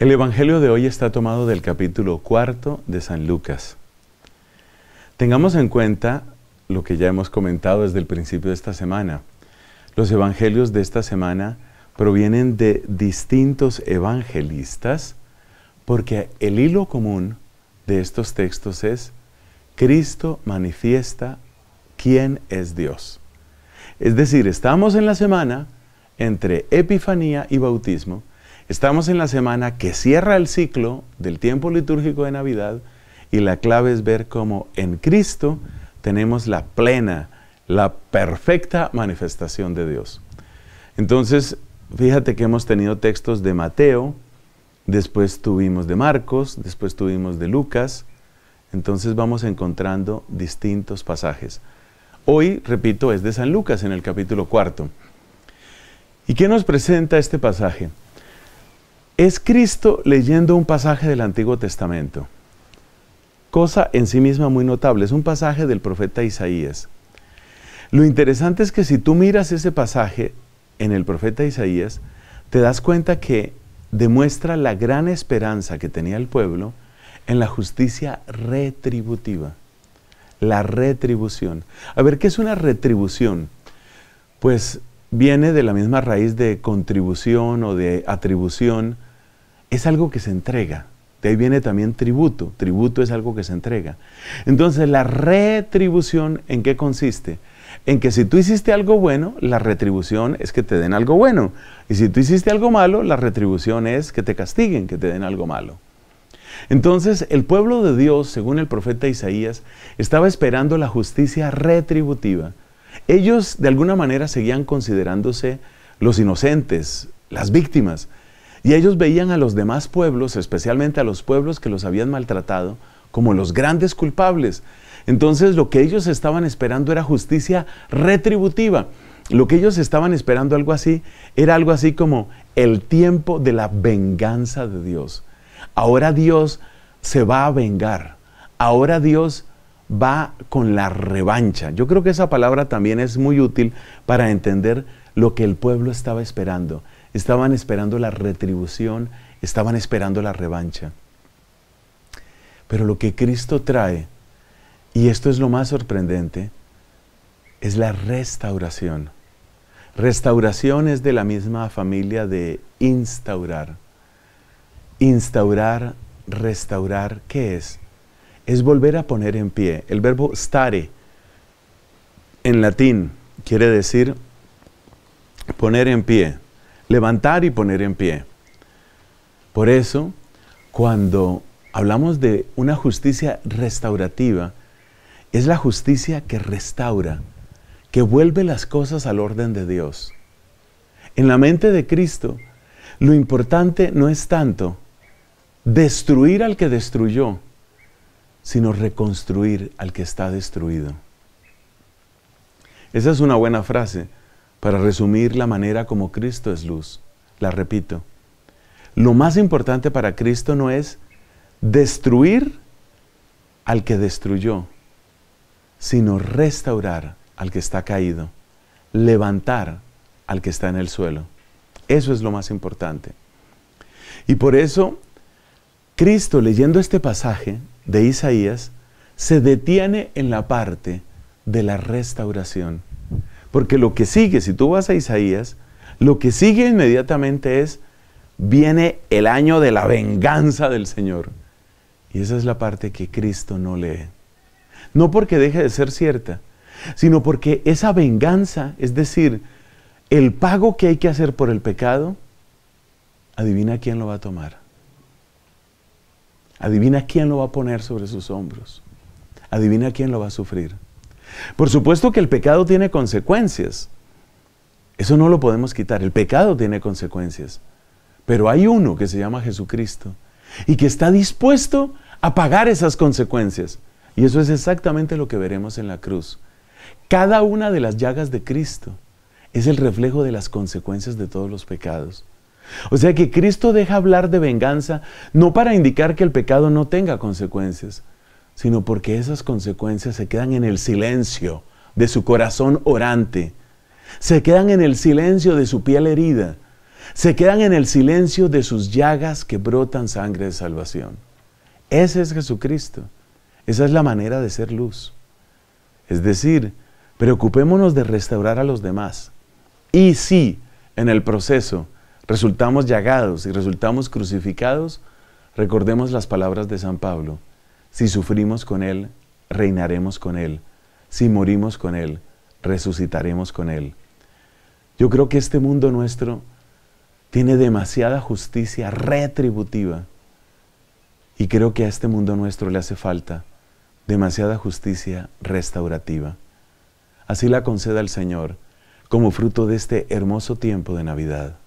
El Evangelio de hoy está tomado del capítulo cuarto de San Lucas. Tengamos en cuenta lo que ya hemos comentado desde el principio de esta semana. Los evangelios de esta semana provienen de distintos evangelistas porque el hilo común de estos textos es Cristo manifiesta quién es Dios. Es decir, estamos en la semana entre Epifanía y Bautismo, Estamos en la semana que cierra el ciclo del tiempo litúrgico de Navidad y la clave es ver cómo en Cristo tenemos la plena, la perfecta manifestación de Dios. Entonces, fíjate que hemos tenido textos de Mateo, después tuvimos de Marcos, después tuvimos de Lucas, entonces vamos encontrando distintos pasajes. Hoy, repito, es de San Lucas en el capítulo cuarto. ¿Y qué nos presenta este pasaje? es Cristo leyendo un pasaje del Antiguo Testamento. Cosa en sí misma muy notable, es un pasaje del profeta Isaías. Lo interesante es que si tú miras ese pasaje en el profeta Isaías, te das cuenta que demuestra la gran esperanza que tenía el pueblo en la justicia retributiva, la retribución. A ver, ¿qué es una retribución? Pues viene de la misma raíz de contribución o de atribución, es algo que se entrega. De ahí viene también tributo. Tributo es algo que se entrega. Entonces, la retribución, ¿en qué consiste? En que si tú hiciste algo bueno, la retribución es que te den algo bueno. Y si tú hiciste algo malo, la retribución es que te castiguen, que te den algo malo. Entonces, el pueblo de Dios, según el profeta Isaías, estaba esperando la justicia retributiva. Ellos, de alguna manera, seguían considerándose los inocentes, las víctimas. Y ellos veían a los demás pueblos, especialmente a los pueblos que los habían maltratado, como los grandes culpables. Entonces lo que ellos estaban esperando era justicia retributiva. Lo que ellos estaban esperando algo así era algo así como el tiempo de la venganza de Dios. Ahora Dios se va a vengar. Ahora Dios va con la revancha. Yo creo que esa palabra también es muy útil para entender lo que el pueblo estaba esperando estaban esperando la retribución, estaban esperando la revancha. Pero lo que Cristo trae, y esto es lo más sorprendente, es la restauración. Restauración es de la misma familia de instaurar. Instaurar, restaurar, ¿qué es? Es volver a poner en pie. El verbo stare en latín quiere decir poner en pie, levantar y poner en pie. Por eso, cuando hablamos de una justicia restaurativa, es la justicia que restaura, que vuelve las cosas al orden de Dios. En la mente de Cristo, lo importante no es tanto destruir al que destruyó, sino reconstruir al que está destruido. Esa es una buena frase para resumir la manera como Cristo es luz. La repito, lo más importante para Cristo no es destruir al que destruyó, sino restaurar al que está caído, levantar al que está en el suelo. Eso es lo más importante. Y por eso, Cristo, leyendo este pasaje de Isaías, se detiene en la parte de la restauración. Porque lo que sigue, si tú vas a Isaías, lo que sigue inmediatamente es, viene el año de la venganza del Señor. Y esa es la parte que Cristo no lee. No porque deje de ser cierta, sino porque esa venganza, es decir, el pago que hay que hacer por el pecado, adivina quién lo va a tomar. Adivina quién lo va a poner sobre sus hombros. Adivina quién lo va a sufrir. Por supuesto que el pecado tiene consecuencias. Eso no lo podemos quitar. El pecado tiene consecuencias. Pero hay uno que se llama Jesucristo y que está dispuesto a pagar esas consecuencias. Y eso es exactamente lo que veremos en la cruz. Cada una de las llagas de Cristo es el reflejo de las consecuencias de todos los pecados. O sea que Cristo deja hablar de venganza no para indicar que el pecado no tenga consecuencias, sino porque esas consecuencias se quedan en el silencio de su corazón orante, se quedan en el silencio de su piel herida, se quedan en el silencio de sus llagas que brotan sangre de salvación. Ese es Jesucristo. Esa es la manera de ser luz. Es decir, preocupémonos de restaurar a los demás. Y si en el proceso resultamos llagados y resultamos crucificados, recordemos las palabras de San Pablo. Si sufrimos con Él, reinaremos con Él. Si morimos con Él, resucitaremos con Él. Yo creo que este mundo nuestro tiene demasiada justicia retributiva y creo que a este mundo nuestro le hace falta demasiada justicia restaurativa. Así la conceda el Señor como fruto de este hermoso tiempo de Navidad.